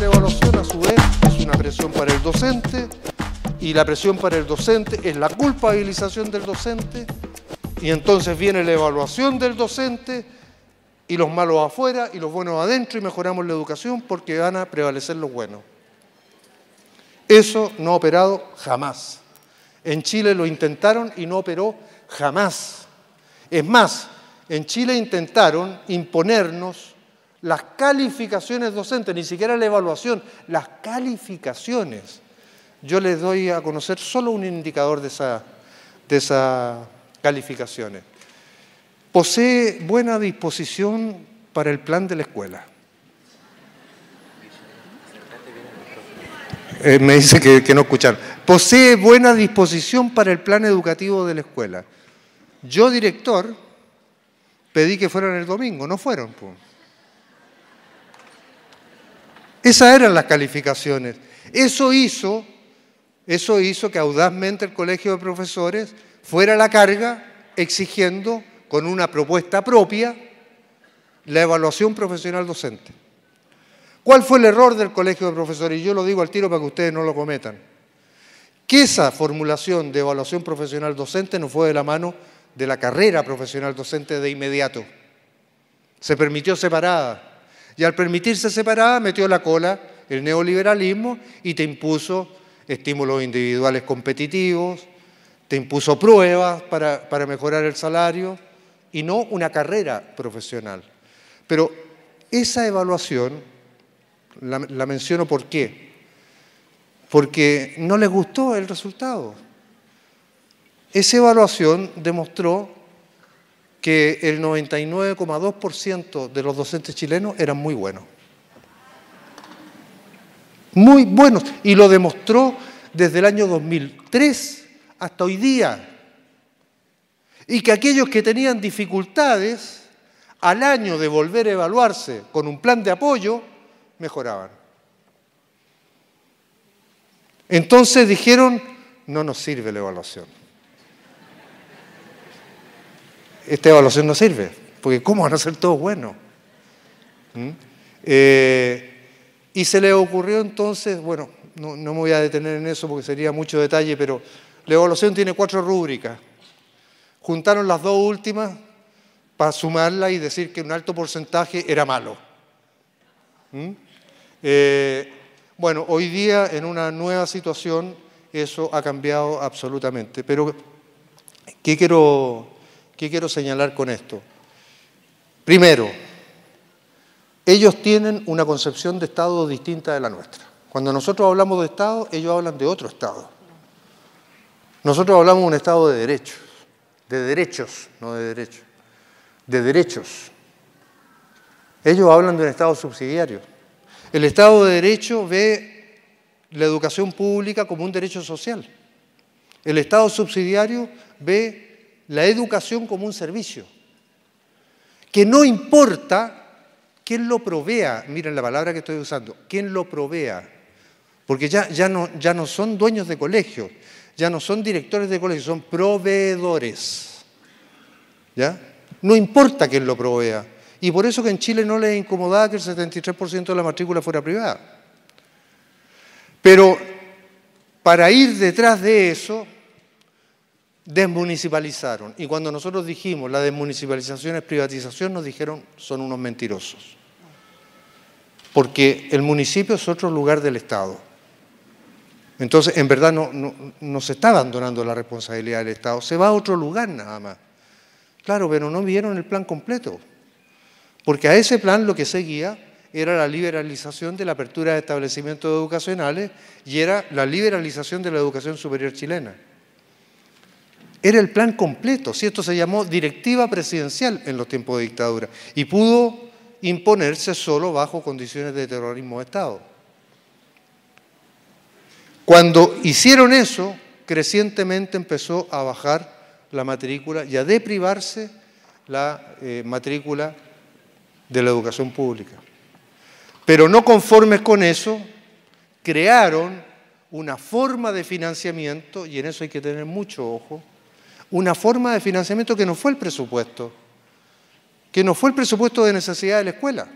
la evaluación a su vez es una presión para el docente y la presión para el docente es la culpabilización del docente y entonces viene la evaluación del docente y los malos afuera y los buenos adentro y mejoramos la educación porque van a prevalecer los buenos. Eso no ha operado jamás. En Chile lo intentaron y no operó jamás. Es más, en Chile intentaron imponernos las calificaciones docentes, ni siquiera la evaluación, las calificaciones. Yo les doy a conocer solo un indicador de, esa, de esas calificaciones. Posee buena disposición para el plan de la escuela. Eh, me dice que, no escucharon. Posee buena disposición para el plan educativo de la escuela. Yo, director, pedí que fueran el domingo, no fueron. Pues. Esas eran las calificaciones. Eso hizo, que audazmente el colegio de profesores fuera a la carga exigiendo con una propuesta propia la evaluación profesional docente. ¿Cuál fue el error del colegio de profesores? Y yo lo digo al tiro para que ustedes no lo cometan. Que esa formulación de evaluación profesional docente no fue de la mano de la carrera profesional docente de inmediato. Se permitió separada. Y al permitirse separada, metió la cola el neoliberalismo y te impuso estímulos individuales competitivos, te impuso pruebas para, mejorar el salario y no una carrera profesional. Pero esa evaluación la, la menciono por qué. Porque no les gustó el resultado. Esa evaluación demostró que el 99,2% de los docentes chilenos eran muy buenos. Muy buenos. Y lo demostró desde el año 2003 hasta hoy día. Y que aquellos que tenían dificultades, al año de volver a evaluarse con un plan de apoyo, mejoraban. Entonces dijeron, no nos sirve la evaluación. esta evaluación no sirve, porque ¿cómo van a ser todos buenos? ¿Mm? Eh, y se le ocurrió entonces, bueno, no, me voy a detener en eso porque sería mucho detalle, pero la evaluación tiene cuatro rúbricas. Juntaron las dos últimas para sumarla y decir que un alto porcentaje era malo. ¿Mm? Eh, bueno, hoy día en una nueva situación eso ha cambiado absolutamente, pero ¿qué quiero ¿Qué quiero señalar con esto? Primero, ellos tienen una concepción de Estado distinta de la nuestra. Cuando nosotros hablamos de Estado, ellos hablan de otro Estado. Nosotros hablamos de un Estado de derechos, de derechos, no de derechos, de derechos. Ellos hablan de un Estado subsidiario. El Estado de Derecho ve la educación pública como un derecho social. El Estado subsidiario ve la educación como un servicio, que no importa quién lo provea, miren la palabra que estoy usando, quién lo provea, porque ya, ya, no, ya no son dueños de colegios, ya no son directores de colegios, son proveedores. ¿Ya? No importa quién lo provea. Y por eso que en Chile no les incomodaba que el 73% de la matrícula fuera privada. Pero para ir detrás de eso, desmunicipalizaron. Y cuando nosotros dijimos la desmunicipalización es privatización, nos dijeron son unos mentirosos. Porque el municipio es otro lugar del Estado. Entonces, en verdad no, no se está abandonando la responsabilidad del Estado, se va a otro lugar nada más. Claro, pero no vieron el plan completo. Porque a ese plan lo que seguía era la liberalización de la apertura de establecimientos educacionales y era la liberalización de la educación superior chilena. Era el plan completo, si esto se llamó directiva presidencial en los tiempos de dictadura y pudo imponerse solo bajo condiciones de terrorismo de Estado. Cuando hicieron eso, crecientemente empezó a bajar la matrícula y a deprivarse la eh, matrícula de la educación pública. Pero no conformes con eso, crearon una forma de financiamiento, y en eso hay que tener mucho ojo, una forma de financiamiento que no fue el presupuesto, que no fue el presupuesto de necesidad de la escuela.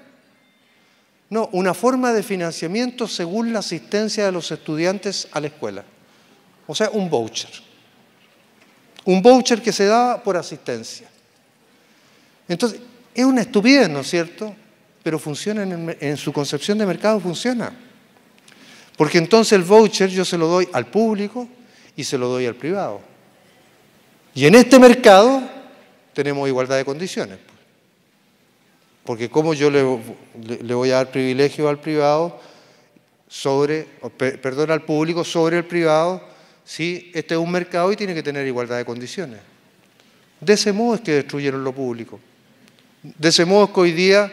No, una forma de financiamiento según la asistencia de los estudiantes a la escuela. O sea, un voucher. Un voucher que se daba por asistencia. Entonces, es una estupidez, ¿no es cierto? Pero funciona en, en su concepción de mercado, funciona. Porque entonces el voucher yo se lo doy al público y se lo doy al privado. Y en este mercado tenemos igualdad de condiciones. Pues. Porque ¿cómo yo le, voy a dar privilegio al privado sobre, perdón, al público sobre el privado si este es un mercado y tiene que tener igualdad de condiciones? De ese modo es que destruyeron lo público. De ese modo es que hoy día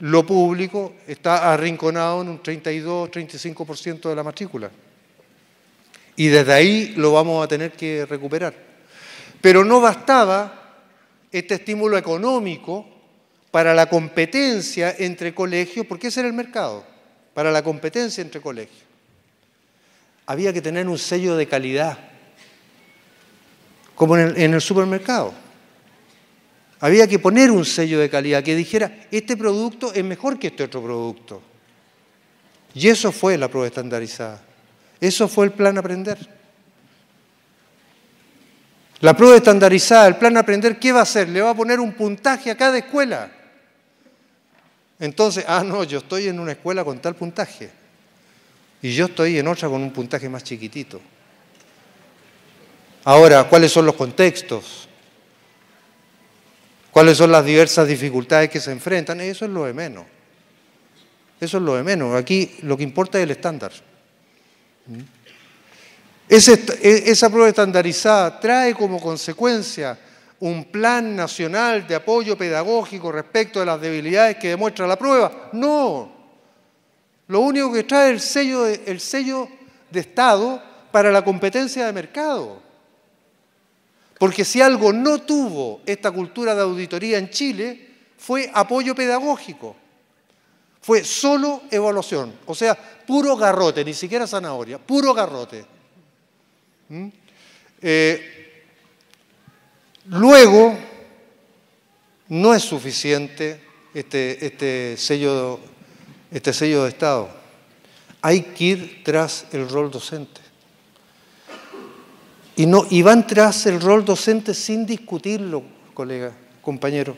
lo público está arrinconado en un 32-35% de la matrícula. Y desde ahí lo vamos a tener que recuperar. Pero no bastaba este estímulo económico para la competencia entre colegios, porque ese era el mercado, para la competencia entre colegios. Había que tener un sello de calidad, como en el, supermercado. Había que poner un sello de calidad que dijera, este producto es mejor que este otro producto. Y eso fue la prueba estandarizada. Eso fue el plan aprender. La prueba estandarizada, el plan aprender, ¿qué va a hacer? Le va a poner un puntaje a cada escuela. Entonces, ah, no, yo estoy en una escuela con tal puntaje y yo estoy en otra con un puntaje más chiquitito. Ahora, ¿cuáles son los contextos? ¿Cuáles son las diversas dificultades que se enfrentan? Eso es lo de menos. Eso es lo de menos. Aquí lo que importa es el estándar. ¿Mm? E, esa prueba estandarizada trae como consecuencia un plan nacional de apoyo pedagógico respecto de las debilidades que demuestra la prueba. No. Lo único que trae es el sello el sello de Estado para la competencia de mercado. Porque si algo no tuvo esta cultura de auditoría en Chile, fue apoyo pedagógico. Fue solo evaluación. O sea, puro garrote, ni siquiera zanahoria, puro garrote. ¿Mm? Eh, luego, no es suficiente este, este, sello, este sello de Estado. Hay que ir tras el rol docente. Y, no, van tras el rol docente sin discutirlo, colega, compañero.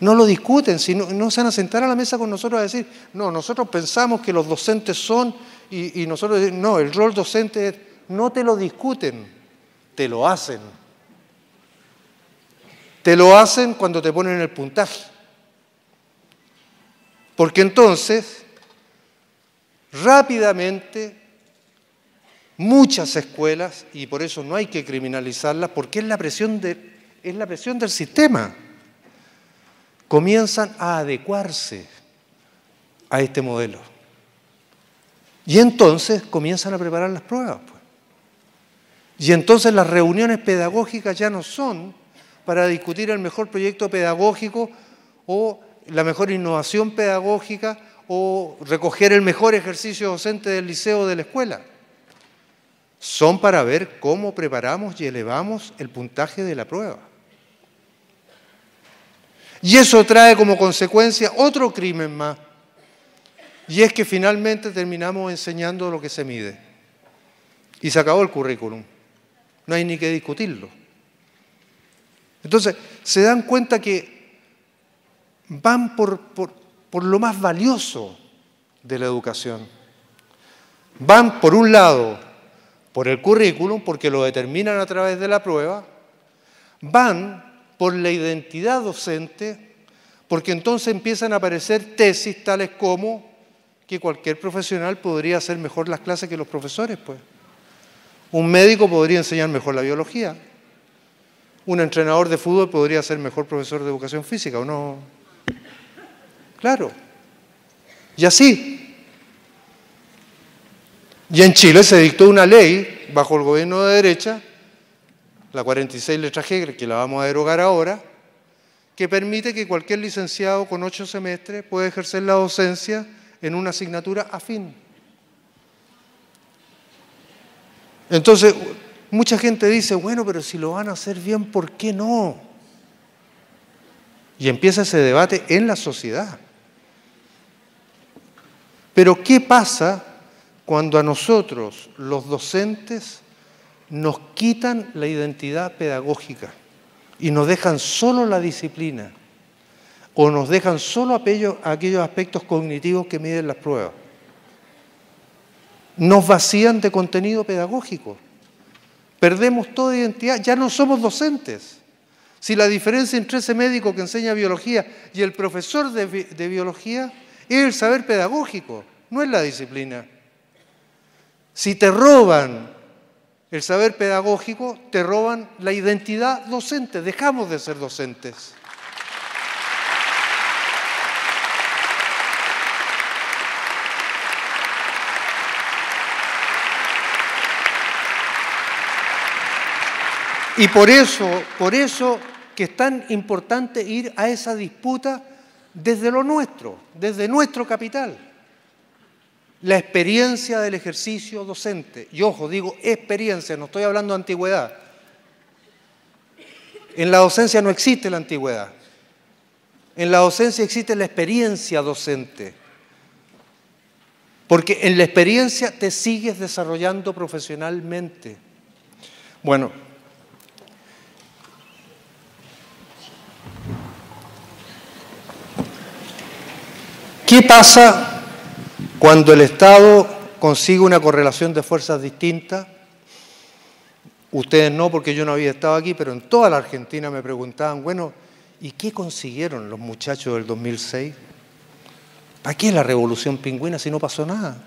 No lo discuten, sino, no se van a sentar a la mesa con nosotros a decir, no, nosotros pensamos que los docentes son y, y nosotros, no, el rol docente es no te lo discuten, te lo hacen. Te lo hacen cuando te ponen el puntaje. Porque entonces, rápidamente, muchas escuelas, y por eso no hay que criminalizarlas, porque es la presión, de, es la presión del sistema, comienzan a adecuarse a este modelo. Y entonces comienzan a preparar las pruebas. Pues. Y entonces las reuniones pedagógicas ya no son para discutir el mejor proyecto pedagógico o la mejor innovación pedagógica o recoger el mejor ejercicio docente del liceo o de la escuela. Son para ver cómo preparamos y elevamos el puntaje de la prueba. Y eso trae como consecuencia otro crimen más. Y es que finalmente terminamos enseñando lo que se mide. Y se acabó el currículum. No hay ni que discutirlo. Entonces, se dan cuenta que van por, lo más valioso de la educación. Van, por un lado, por el currículum, porque lo determinan a través de la prueba. Van por la identidad docente, porque entonces empiezan a aparecer tesis tales como que cualquier profesional podría hacer mejor las clases que los profesores, pues. Un médico podría enseñar mejor la biología. Un entrenador de fútbol podría ser mejor profesor de educación física, ¿o no? Claro. Y así. Y en Chile se dictó una ley bajo el gobierno de derecha, la 46 letra G, que la vamos a derogar ahora, que permite que cualquier licenciado con ocho semestres pueda ejercer la docencia en una asignatura afín. Entonces, mucha gente dice, bueno, pero si lo van a hacer bien, ¿por qué no? Y empieza ese debate en la sociedad. Pero ¿qué pasa cuando a nosotros, los docentes, nos quitan la identidad pedagógica y nos dejan solo la disciplina o nos dejan solo aquellos, aspectos cognitivos que miden las pruebas? Nos vacían de contenido pedagógico. Perdemos toda identidad. Ya no somos docentes. Si la diferencia entre ese médico que enseña biología y el profesor de, biología es el saber pedagógico, no es la disciplina. Si te roban el saber pedagógico, te roban la identidad docente. Dejamos de ser docentes. Y por eso, por eso que es tan importante ir a esa disputa desde lo nuestro, desde nuestro capital. La experiencia del ejercicio docente. Y ojo, digo experiencia, no estoy hablando de antigüedad. En la docencia no existe la antigüedad. En la docencia existe la experiencia docente. Porque en la experiencia te sigues desarrollando profesionalmente. Bueno, ¿Qué pasa cuando el Estado consigue una correlación de fuerzas distintas? Ustedes no, porque yo no había estado aquí, pero en toda la Argentina me preguntaban, bueno, ¿y qué consiguieron los muchachos del 2006? ¿Para qué la revolución pingüina si no pasó nada?